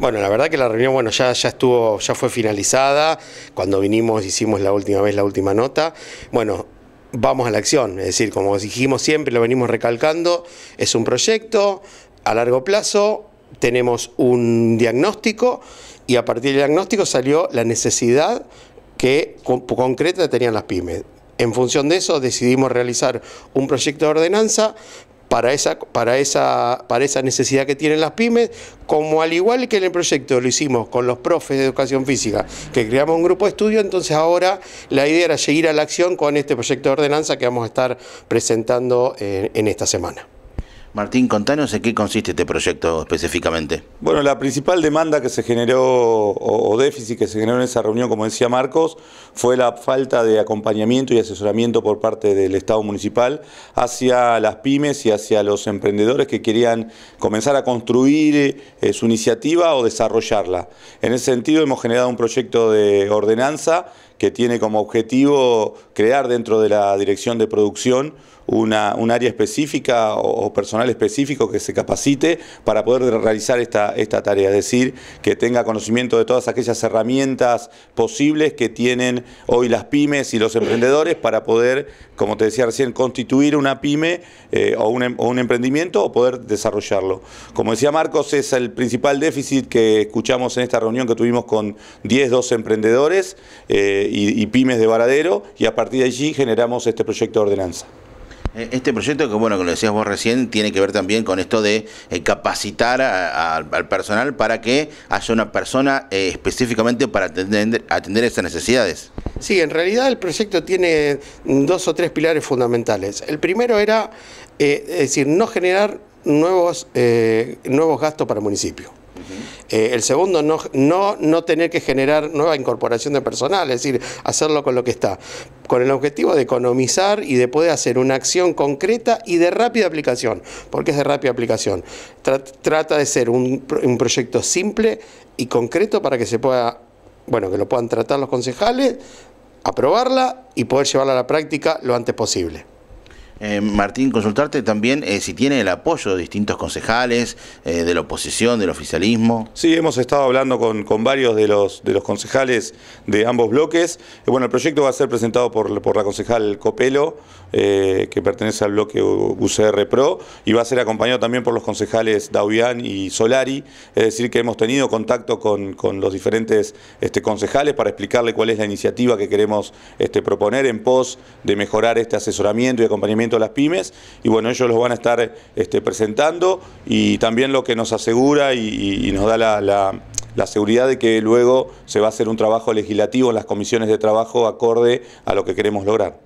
Bueno, la verdad que la reunión, bueno, ya, ya estuvo, ya fue finalizada. Cuando vinimos hicimos la última vez la última nota. Bueno, vamos a la acción, es decir, como dijimos siempre, lo venimos recalcando, es un proyecto a largo plazo, tenemos un diagnóstico y a partir del diagnóstico salió la necesidad que concreta tenían las pymes. En función de eso decidimos realizar un proyecto de ordenanza para esa, para, esa, para esa necesidad que tienen las pymes, como al igual que en el proyecto lo hicimos con los profes de educación física, que creamos un grupo de estudio, entonces ahora la idea era seguir a la acción con este proyecto de ordenanza que vamos a estar presentando en esta semana. Martín, contanos en qué consiste este proyecto específicamente. Bueno, la principal demanda que se generó o, déficit que se generó en esa reunión, como decía Marcos, fue la falta de acompañamiento y asesoramiento por parte del Estado municipal hacia las pymes y hacia los emprendedores que querían comenzar a construir eh, su iniciativa o desarrollarla. En ese sentido hemos generado un proyecto de ordenanza que tiene como objetivo crear dentro de la dirección de producción un área específica o, personal específico que se capacite para poder realizar esta, tarea, es decir, que tenga conocimiento de todas aquellas herramientas posibles que tienen hoy las pymes y los emprendedores para poder, como te decía recién, constituir una pyme eh, em, o, un, emprendimiento o poder desarrollarlo. Como decía Marcos, es el principal déficit que escuchamos en esta reunión que tuvimos con 10, 12 emprendedores eh, y, y pymes de Varadero y a partir de allí generamos este proyecto de ordenanza. Eh, este proyecto, que bueno, que lo decías vos recién, tiene que ver también con esto de eh, capacitar al personal para que haya una persona eh, específicamente para atender, esas necesidades. Sí, en realidad el proyecto tiene dos o tres pilares fundamentales. El primero era, es decir, no generar nuevos, nuevos gastos para el municipio. Eh, el segundo, no, no, no tener que generar nueva incorporación de personal, es decir, hacerlo con lo que está, con el objetivo de economizar y de poder hacer una acción concreta y de rápida aplicación, porque es de rápida aplicación. Trata de ser un, un proyecto simple y concreto para que se pueda, bueno, que lo puedan tratar los concejales, aprobarla y poder llevarla a la práctica lo antes posible. Eh, Martín, consultarte también eh, si tiene el apoyo de distintos concejales, eh, de la oposición, del oficialismo. Sí, hemos estado hablando con, varios de los, de los concejales de ambos bloques. bueno, el proyecto va a ser presentado por, por la concejal Copelo, que pertenece al bloque UCR Pro, y va a ser acompañado también por los concejales Daubián y Solari. Es decir, que hemos tenido contacto con, los diferentes este, concejales para explicarle cuál es la iniciativa que queremos este, proponer en pos de mejorar este asesoramiento y acompañamiento las Pymes, y bueno, ellos los van a estar este, presentando y también lo que nos asegura y, nos da la, la, seguridad de que luego se va a hacer un trabajo legislativo en las comisiones de trabajo acorde a lo que queremos lograr.